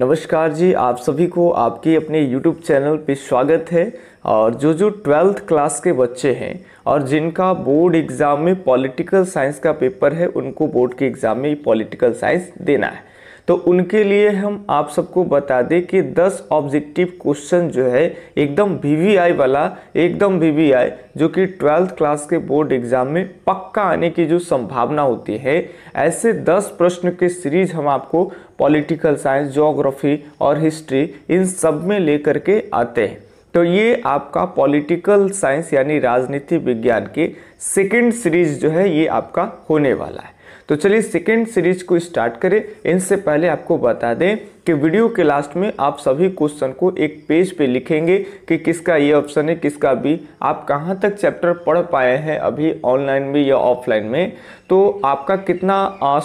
नमस्कार जी आप सभी को आपके अपने YouTube चैनल पे स्वागत है और जो जो ट्वेल्थ क्लास के बच्चे हैं और जिनका बोर्ड एग्ज़ाम में पॉलिटिकल साइंस का पेपर है उनको बोर्ड के एग्ज़ाम में पॉलिटिकल साइंस देना है तो उनके लिए हम आप सबको बता दें कि 10 ऑब्जेक्टिव क्वेश्चन जो है एकदम वी वाला एकदम वी जो कि ट्वेल्थ क्लास के बोर्ड एग्जाम में पक्का आने की जो संभावना होती है ऐसे 10 प्रश्न के सीरीज हम आपको पॉलिटिकल साइंस जोग्राफी और हिस्ट्री इन सब में लेकर के आते हैं तो ये आपका पॉलिटिकल साइंस यानी राजनीति विज्ञान के सेकेंड सीरीज जो है ये आपका होने वाला है तो चलिए सेकेंड सीरीज को स्टार्ट करें इनसे पहले आपको बता दें कि वीडियो के लास्ट में आप सभी क्वेश्चन को एक पेज पे लिखेंगे कि किसका ये ऑप्शन है किसका बी आप कहाँ तक चैप्टर पढ़ पाए हैं अभी ऑनलाइन में या ऑफलाइन में तो आपका कितना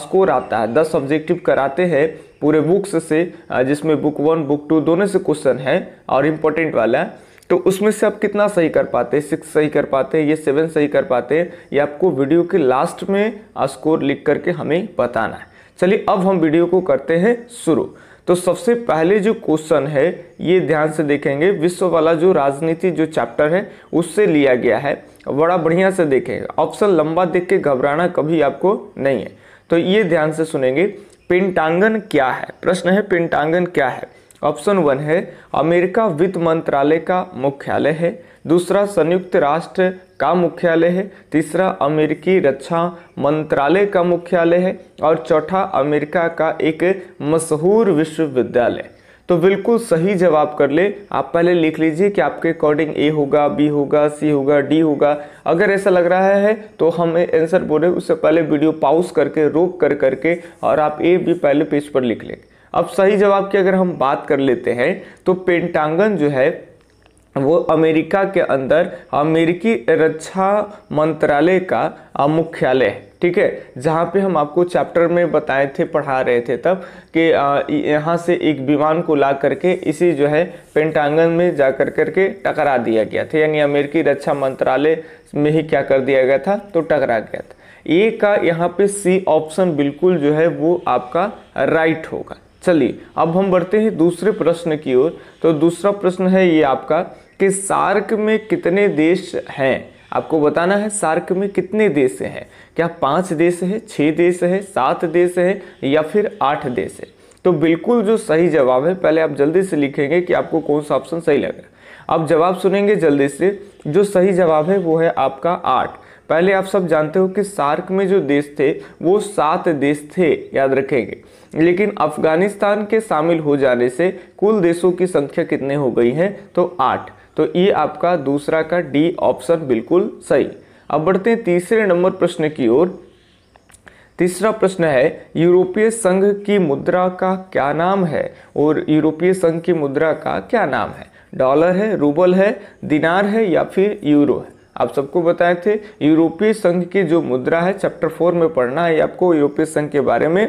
स्कोर आता है दस सब्जेक्टिव कराते हैं पूरे बुक्स से जिसमें बुक वन बुक टू दोनों से क्वेश्चन है और इम्पोर्टेंट वाला है तो उसमें से आप कितना सही कर पाते हैं सिक्स सही कर पाते हैं ये सेवन सही कर पाते हैं ये आपको वीडियो के लास्ट में स्कोर लिख करके हमें बताना है चलिए अब हम वीडियो को करते हैं शुरू तो सबसे पहले जो क्वेश्चन है ये ध्यान से देखेंगे विश्व वाला जो राजनीति जो चैप्टर है उससे लिया गया है बड़ा बढ़िया से देखें ऑप्शन लंबा देख के घबराना कभी आपको नहीं है तो ये ध्यान से सुनेंगे पिंटांगन क्या है प्रश्न है पिंटांगन क्या है ऑप्शन वन है अमेरिका वित्त मंत्रालय का मुख्यालय है दूसरा संयुक्त राष्ट्र का मुख्यालय है तीसरा अमेरिकी रक्षा मंत्रालय का मुख्यालय है और चौथा अमेरिका का एक मशहूर विश्वविद्यालय तो बिल्कुल सही जवाब कर ले आप पहले लिख लीजिए कि आपके अकॉर्डिंग ए होगा बी होगा सी होगा डी होगा अगर ऐसा लग रहा है तो हम आंसर बोले उससे पहले वीडियो पाउस करके रोक कर करके और आप ए भी पहले पेज पर लिख लें अब सही जवाब की अगर हम बात कर लेते हैं तो पेंटांगन जो है वो अमेरिका के अंदर अमेरिकी रक्षा मंत्रालय का मुख्यालय है ठीक है जहाँ पे हम आपको चैप्टर में बताए थे पढ़ा रहे थे तब कि यहाँ से एक विमान को ला करके इसी जो है पेंटांगन में जा कर करके टकरा दिया गया था यानी अमेरिकी रक्षा मंत्रालय में ही क्या कर दिया गया था तो टकरा गया था ए का यहाँ पे सी ऑप्शन बिल्कुल जो है वो आपका राइट होगा चलिए अब हम बढ़ते हैं दूसरे प्रश्न की ओर तो दूसरा प्रश्न है ये आपका कि सार्क में कितने देश हैं आपको बताना है सार्क में कितने देश हैं क्या पाँच देश है छः देश है सात देश है या फिर आठ देश है तो बिल्कुल जो सही जवाब है पहले आप जल्दी से लिखेंगे कि आपको कौन सा ऑप्शन सही लगा आप जवाब सुनेंगे जल्दी से जो सही जवाब है वो है आपका आठ पहले आप सब जानते हो कि सार्क में जो देश थे वो सात देश थे याद रखेंगे लेकिन अफगानिस्तान के शामिल हो जाने से कुल देशों की संख्या कितने हो गई है तो आठ तो ये आपका दूसरा का डी ऑप्शन बिल्कुल सही अब बढ़ते हैं तीसरे नंबर प्रश्न की ओर तीसरा प्रश्न है यूरोपीय संघ की मुद्रा का क्या नाम है और यूरोपीय संघ की मुद्रा का क्या नाम है डॉलर है रूबल है दिनार है या फिर यूरो है आप सबको बताए थे यूरोपीय संघ की जो मुद्रा है चैप्टर फोर में पढ़ना है आपको यूरोपीय संघ के बारे में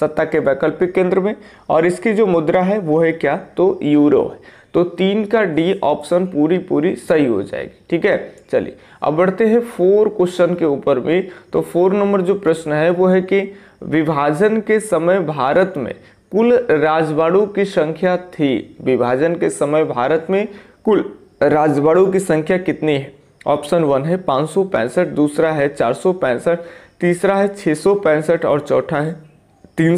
सत्ता के वैकल्पिक केंद्र में और इसकी जो मुद्रा है वो है क्या तो यूरो है तो तीन का डी ऑप्शन पूरी पूरी सही हो जाएगी ठीक है चलिए अब बढ़ते हैं फोर क्वेश्चन के ऊपर में तो फोर नंबर जो प्रश्न है वो है कि विभाजन के समय भारत में कुल राजवाड़ों की संख्या थी विभाजन के समय भारत में कुल राजवाड़ों की संख्या कितनी है ऑप्शन वन है पाँच दूसरा है चार तीसरा है छः और चौथा है तीन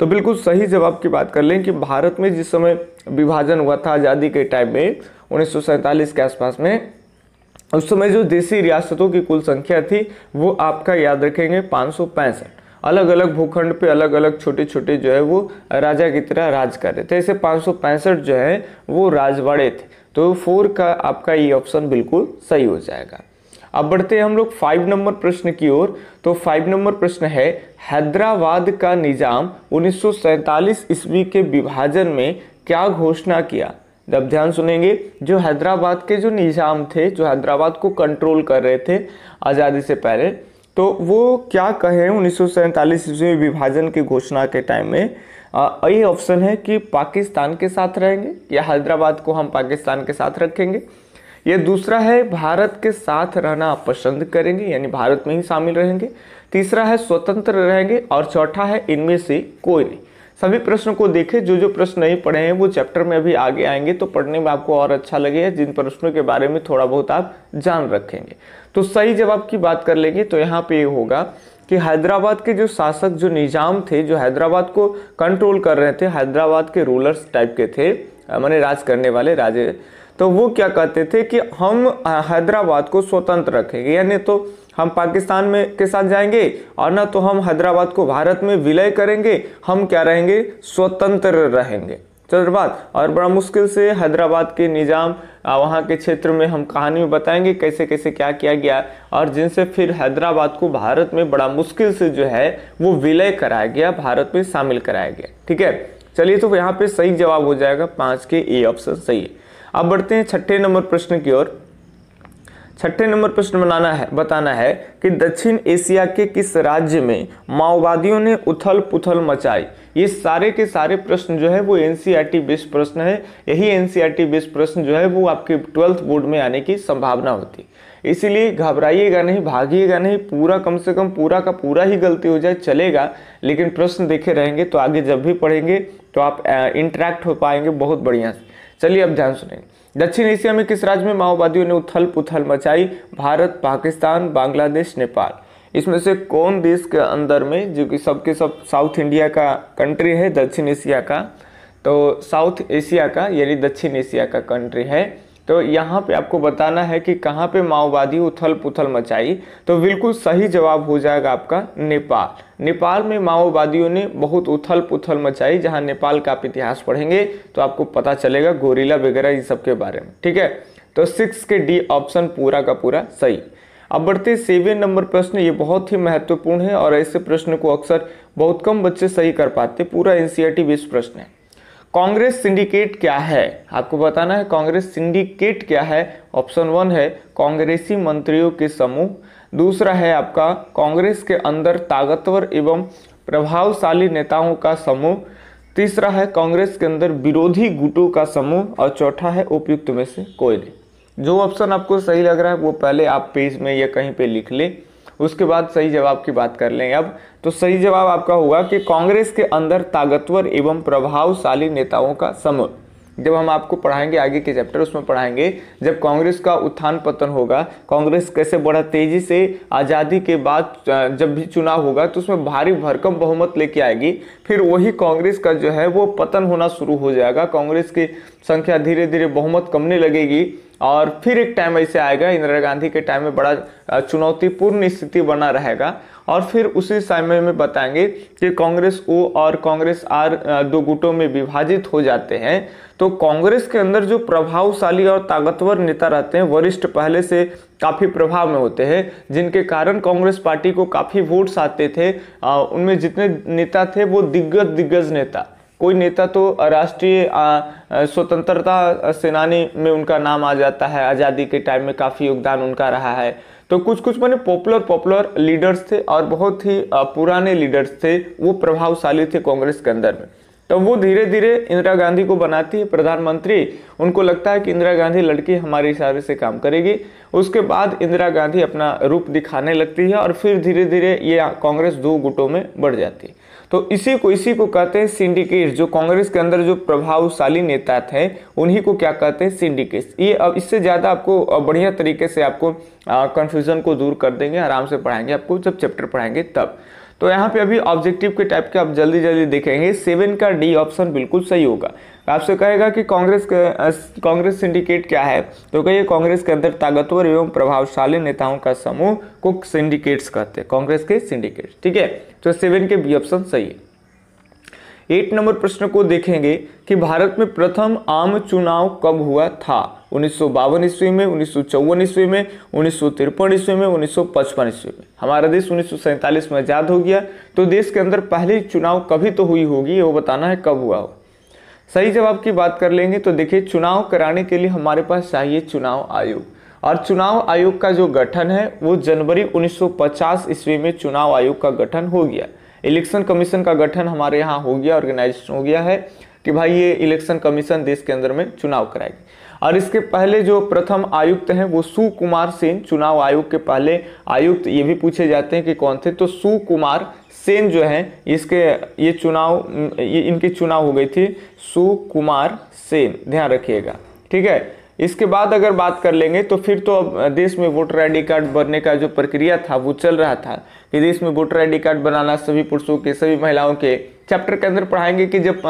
तो बिल्कुल सही जवाब की बात कर लें कि भारत में जिस समय विभाजन हुआ था आज़ादी के टाइम में उन्नीस के आसपास में उस समय जो देसी रियासतों की कुल संख्या थी वो आपका याद रखेंगे पाँच अलग अलग भूखंड पे अलग अलग छोटे छोटे जो है वो राजा की तरह राज कर रहे थे ऐसे पाँच जो है वो राजवाड़े थे तो फोर का आपका ये ऑप्शन बिल्कुल सही हो जाएगा अब बढ़ते हैं हम लोग फाइव नंबर प्रश्न की ओर तो फाइव नंबर प्रश्न है हैदराबाद का निजाम उन्नीस ईस्वी के विभाजन में क्या घोषणा किया जब ध्यान सुनेंगे जो हैदराबाद के जो निज़ाम थे जो हैदराबाद को कंट्रोल कर रहे थे आज़ादी से पहले तो वो क्या कहे उन्नीस ईस्वी में विभाजन की घोषणा के टाइम में ये ऑप्शन है कि पाकिस्तान के साथ रहेंगे या हैदराबाद को हम पाकिस्तान के साथ रखेंगे ये दूसरा है भारत के साथ रहना पसंद करेंगे यानी भारत में ही शामिल रहेंगे तीसरा है स्वतंत्र रहेंगे और चौथा है इनमें से कोई नहीं सभी प्रश्नों को देखें जो जो प्रश्न नहीं पढ़े हैं वो चैप्टर में अभी आगे आएंगे तो पढ़ने में आपको और अच्छा लगेगा जिन प्रश्नों के बारे में थोड़ा बहुत आप जान रखेंगे तो सही जवाब की बात कर लेंगे तो यहाँ पे ये होगा कि हैदराबाद के जो शासक जो निजाम थे जो हैदराबाद को कंट्रोल कर रहे थे हैदराबाद के रूलर्स टाइप के थे मैंने राज करने वाले राजे तो वो क्या कहते थे कि हम हैदराबाद को स्वतंत्र रखेंगे यानी तो हम पाकिस्तान में के साथ जाएंगे और ना तो हम हैदराबाद को भारत में विलय करेंगे हम क्या रहेंगे स्वतंत्र रहेंगे चंद्रबाद और बड़ा मुश्किल से हैदराबाद के निज़ाम वहाँ के क्षेत्र में हम कहानी में बताएंगे कैसे कैसे क्या किया गया और जिनसे फिर हैदराबाद को भारत में बड़ा मुश्किल से जो है वो विलय कराया गया भारत में शामिल कराया गया ठीक है चलिए तो यहाँ पे सही जवाब हो जाएगा पाँच के ए ऑप्शन सही है अब बढ़ते हैं छठे नंबर प्रश्न की ओर छठे नंबर प्रश्न बनाना है बताना है कि दक्षिण एशिया के किस राज्य में माओवादियों ने उथल पुथल मचाई ये सारे के सारे प्रश्न जो है वो एन बेस्ड e प्रश्न है यही एन बेस्ड e प्रश्न जो है वो आपके ट्वेल्थ बोर्ड में आने की संभावना होती है इसीलिए घबराइएगा नहीं भागिएगा नहीं पूरा कम से कम पूरा का पूरा ही गलती हो जाए चलेगा लेकिन प्रश्न देखे रहेंगे तो आगे जब भी पढ़ेंगे तो आप इंटरेक्ट हो पाएंगे बहुत बढ़िया से चलिए अब ध्यान सुनेंगे दक्षिण एशिया में किस राज्य में माओवादियों ने उथल पुथल मचाई भारत पाकिस्तान बांग्लादेश नेपाल इसमें से कौन देश के अंदर में जो कि सबके सब साउथ इंडिया का कंट्री है दक्षिण एशिया का तो साउथ एशिया का यानी दक्षिण एशिया का कंट्री है तो यहाँ पे आपको बताना है कि कहाँ पे माओवादी उथल पुथल मचाई तो बिल्कुल सही जवाब हो जाएगा आपका नेपाल नेपाल में माओवादियों ने बहुत उथल पुथल मचाई जहाँ नेपाल का आप इतिहास पढ़ेंगे तो आपको पता चलेगा गोरीला वगैरह इन सब के बारे में ठीक है तो सिक्स के डी ऑप्शन पूरा का पूरा सही अब बढ़ते सेवन नंबर प्रश्न ये बहुत ही महत्वपूर्ण है और ऐसे प्रश्न को अक्सर बहुत कम बच्चे सही कर पाते पूरा एन सी प्रश्न है कांग्रेस सिंडिकेट क्या है आपको बताना है कांग्रेस सिंडिकेट क्या है ऑप्शन वन है कांग्रेसी मंत्रियों के समूह दूसरा है आपका कांग्रेस के अंदर ताकतवर एवं प्रभावशाली नेताओं का समूह तीसरा है कांग्रेस के अंदर विरोधी गुटों का समूह और चौथा है उपयुक्त में से कोई नहीं जो ऑप्शन आपको सही लग रहा है वो पहले आप पेज में या कहीं पे लिख लें उसके बाद सही जवाब की बात कर लें अब तो सही जवाब आपका होगा कि कांग्रेस के अंदर ताकतवर एवं प्रभावशाली नेताओं का समूह जब हम आपको पढ़ाएंगे आगे के चैप्टर उसमें पढ़ाएंगे जब कांग्रेस का उत्थान पतन होगा कांग्रेस कैसे बड़ा तेजी से आज़ादी के बाद जब भी चुनाव होगा तो उसमें भारी भरकम बहुमत लेके आएगी फिर वही कांग्रेस का जो है वो पतन होना शुरू हो जाएगा कांग्रेस की संख्या धीरे धीरे बहुमत कमने लगेगी और फिर एक टाइम ऐसे आएगा इंदिरा गांधी के टाइम में बड़ा चुनौतीपूर्ण स्थिति बना रहेगा और फिर उसी समय में बताएंगे कि कांग्रेस ओ और कांग्रेस आर दो गुटों में विभाजित हो जाते हैं तो कांग्रेस के अंदर जो प्रभावशाली और ताकतवर नेता रहते हैं वरिष्ठ पहले से काफ़ी प्रभाव में होते हैं जिनके कारण कांग्रेस पार्टी को काफ़ी वोट्स आते थे उनमें जितने नेता थे वो दिग्गज दिग्गज नेता कोई नेता तो राष्ट्रीय स्वतंत्रता सेनानी में उनका नाम आ जाता है आज़ादी के टाइम में काफ़ी योगदान उनका रहा है तो कुछ कुछ मैंने पॉपुलर पॉपुलर लीडर्स थे और बहुत ही पुराने लीडर्स थे वो प्रभावशाली थे कांग्रेस के अंदर में तो वो धीरे धीरे इंदिरा गांधी को बनाती है प्रधानमंत्री उनको लगता है कि इंदिरा गांधी लड़की हमारे इशारे से काम करेगी उसके बाद इंदिरा गांधी अपना रूप दिखाने लगती है और फिर धीरे धीरे ये कांग्रेस दो गुटों में बढ़ जाती है तो इसी को इसी को कहते हैं सिंडिकेट जो कांग्रेस के अंदर जो प्रभावशाली नेता थे उन्हीं को क्या कहते हैं सिंडिकेट ये अब इससे ज़्यादा आपको बढ़िया तरीके से आपको कन्फ्यूज़न को दूर कर देंगे आराम से पढ़ाएंगे आपको जब चैप्टर पढ़ाएंगे तब तो यहाँ पे अभी ऑब्जेक्टिव के टाइप के आप जल्दी जल्दी देखेंगे सेवन का डी ऑप्शन बिल्कुल सही होगा आपसे कहेगा कि कांग्रेस कांग्रेस सिंडिकेट क्या है तो कहिए कांग्रेस के अंदर ताकतवर एवं प्रभावशाली नेताओं का समूह को सिंडिकेट्स कहते हैं कांग्रेस के सिंडिकेट्स ठीक है तो सेवन के बी ऑप्शन सही है एट नंबर प्रश्न को देखेंगे कि भारत में प्रथम आम चुनाव कब हुआ था उन्नीस ईस्वी में उन्नीस ईस्वी में उन्नीस ईस्वी में उन्नीस ईस्वी में हमारा देश उन्नीस में आज़ाद हो गया तो देश के अंदर पहले चुनाव कभी तो हुई होगी वो बताना है कब हुआ हो सही जवाब की बात कर लेंगे तो देखिए चुनाव कराने के लिए हमारे पास चाहिए चुनाव आयोग और चुनाव आयोग का जो गठन है वो जनवरी 1950 ईस्वी में चुनाव आयोग का गठन हो गया इलेक्शन कमीशन का गठन हमारे यहाँ हो गया ऑर्गेनाइजेशन हो गया है कि भाई ये इलेक्शन कमीशन देश के अंदर में चुनाव कराएगी और इसके पहले जो प्रथम आयुक्त हैं वो सुकुमार सेन चुनाव आयोग के पहले आयुक्त ये भी पूछे जाते हैं कि कौन थे तो सुकुमार सेन जो है इसके ये चुनाव ये इनकी चुनाव हो गई थी सुकुमार सेन ध्यान रखिएगा ठीक है इसके बाद अगर बात कर लेंगे तो फिर तो अब देश में वोटर आई कार्ड बनने का जो प्रक्रिया था वो चल रहा था यदि इसमें वोटर आई कार्ड बनाना सभी पुरुषों के सभी महिलाओं के चैप्टर के अंदर पढ़ाएंगे कि जब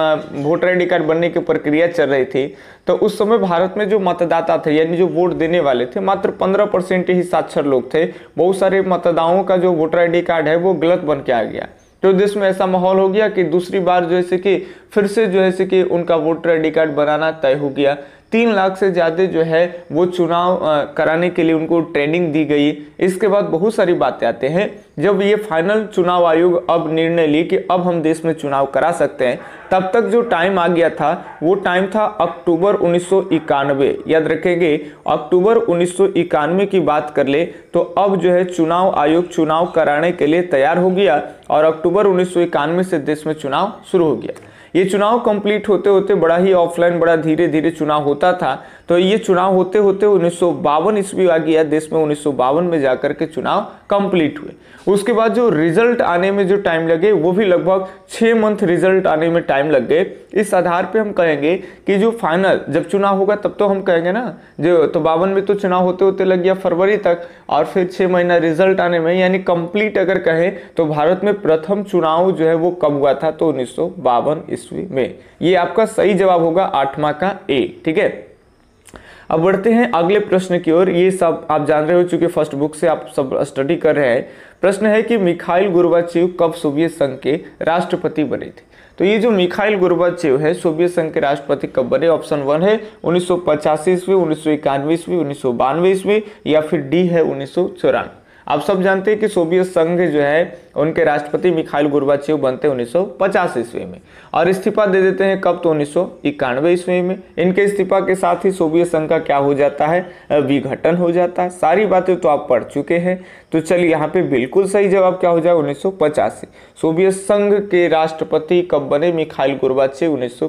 वोटर आई कार्ड बनने की प्रक्रिया चल रही थी तो उस समय भारत में जो मतदाता थे यानी जो वोट देने वाले थे मात्र 15 परसेंट ही साक्षर लोग थे बहुत सारे मतदाताओं का जो वोटर आई कार्ड है वो गलत बन के आ गया तो देश में ऐसा माहौल हो गया कि दूसरी बार जो है कि फिर से जो है कि उनका वोटर आई कार्ड बनाना तय हो गया तीन लाख से ज़्यादा जो है वो चुनाव कराने के लिए उनको ट्रेनिंग दी गई इसके बाद बहुत सारी बातें आते हैं जब ये फाइनल चुनाव आयोग अब निर्णय ली कि अब हम देश में चुनाव करा सकते हैं तब तक जो टाइम आ गया था वो टाइम था अक्टूबर उन्नीस याद रखेंगे अक्टूबर उन्नीस की बात कर ले तो अब जो है चुनाव आयोग चुनाव कराने के लिए तैयार हो गया और अक्टूबर उन्नीस से देश में चुनाव शुरू हो गया ये चुनाव कंप्लीट होते होते बड़ा ही ऑफलाइन बड़ा धीरे धीरे चुनाव होता था तो ये चुनाव होते होते उन्नीस सौ बावन ईस्वी आ गया देश में उन्नीस में जाकर के चुनाव कंप्लीट हुए उसके बाद जो रिजल्ट आने में जो टाइम लगे वो भी लगभग छः मंथ रिजल्ट आने में टाइम लग गए इस आधार पे हम कहेंगे कि जो फाइनल जब चुनाव होगा तब तो हम कहेंगे ना जो तो बावन में तो चुनाव होते होते लग गया फरवरी तक और फिर छः महीना रिजल्ट आने में यानी कंप्लीट अगर कहें तो भारत में प्रथम चुनाव जो है वो कब हुआ था तो उन्नीस ईस्वी में ये आपका सही जवाब होगा आठवा का ए ठीक है अब बढ़ते हैं अगले प्रश्न की ओर ये सब आप जान रहे हो चूंकि फर्स्ट बुक से आप सब स्टडी कर रहे हैं प्रश्न है कि मिखाइल गुरबाचेव कब सोवियत संघ के राष्ट्रपति बने थे तो ये जो मिखाइल गुरबाचेव है सोवियत संघ के राष्ट्रपति कब बने ऑप्शन वन है उन्नीस सौ पचासी ईस्वी उन्नीस सौ इक्यानवे ईस्वी उन्नीस सौ बानवे ईस्वी या फिर डी है उन्नीस सौ चौरानवे आप सब जानते हैं कि सोवियत संघ जो है उनके राष्ट्रपति मिखाइल गुरबाचेव बनते हैं उन्नीस ईस्वी में और इस्तीफा दे देते हैं कब तो उन्नीस ईस्वी में इनके इस्तीफा के साथ ही सोवियत संघ का क्या हो जाता है विघटन हो जाता है सारी बातें तो आप पढ़ चुके हैं तो चलिए यहाँ पे बिल्कुल सही जवाब क्या हो जाए उन्नीस सोवियत संघ के राष्ट्रपति कब बने मिखाइल गुरबाचेव उन्नीस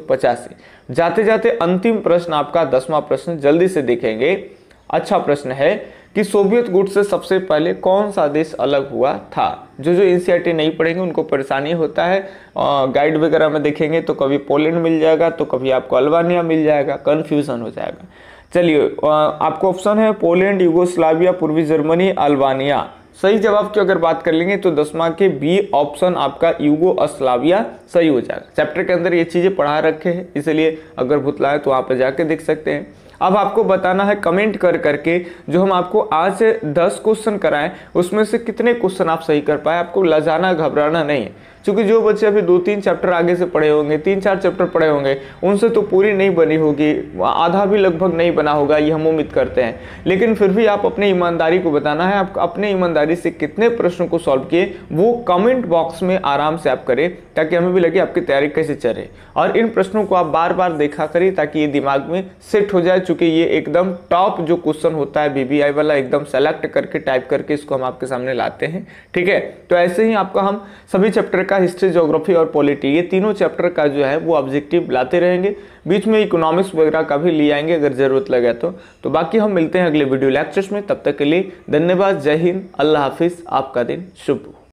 जाते जाते अंतिम प्रश्न आपका दसवां प्रश्न जल्दी से देखेंगे अच्छा प्रश्न है कि सोवियत गुट से सबसे पहले कौन सा देश अलग हुआ था जो जो एन नहीं पढ़ेंगे उनको परेशानी होता है गाइड वगैरह में देखेंगे तो कभी पोलैंड मिल जाएगा तो कभी आपको अल्बानिया मिल जाएगा कन्फ्यूज़न हो जाएगा चलिए आपको ऑप्शन है पोलैंड यूगोस्लाविया पूर्वी जर्मनी अल्बानिया सही जवाब की अगर बात कर लेंगे तो दसवा के बी ऑप्शन आपका यूगो अस्लाविया सही हो जाएगा चैप्टर के अंदर ये चीज़ें पढ़ा रखे हैं इसलिए अगर भुतला है तो वहाँ पर जाके देख सकते हैं अब आपको बताना है कमेंट कर करके जो हम आपको आज से दस क्वेश्चन कराएं उसमें से कितने क्वेश्चन आप सही कर पाए आपको लजाना घबराना नहीं है क्योंकि जो बच्चे अभी दो तीन चैप्टर आगे से पढ़े होंगे तीन चार चैप्टर पढ़े होंगे उनसे तो पूरी नहीं बनी होगी आधा भी लगभग नहीं बना होगा ये हम उम्मीद करते हैं लेकिन फिर भी आप अपने ईमानदारी को बताना है आप अपने ईमानदारी से कितने प्रश्नों को सॉल्व किए वो कमेंट बॉक्स में आराम से आप करें ताकि हमें भी लगे आपकी तैयारी कैसे चले और इन प्रश्नों को आप बार बार देखा करें ताकि ये दिमाग में सेट हो जाए चूँकि ये एकदम टॉप जो क्वेश्चन होता है बी वाला एकदम सेलेक्ट करके टाइप करके इसको हम आपके सामने लाते हैं ठीक है तो ऐसे ही आपका हम सभी चैप्टर का हिस्ट्री जोग्राफी और पॉलिटी ये तीनों चैप्टर का जो है वो ऑब्जेक्टिव लाते रहेंगे बीच में इकोनॉमिक्स वगैरह का भी ले आएंगे अगर ज़रूरत लगे तो तो बाकी हम मिलते हैं अगले वीडियो लेक्चर्स में तब तक के लिए धन्यवाद जय हिंद अल्लाह हाफिज़ आपका दिन शुभ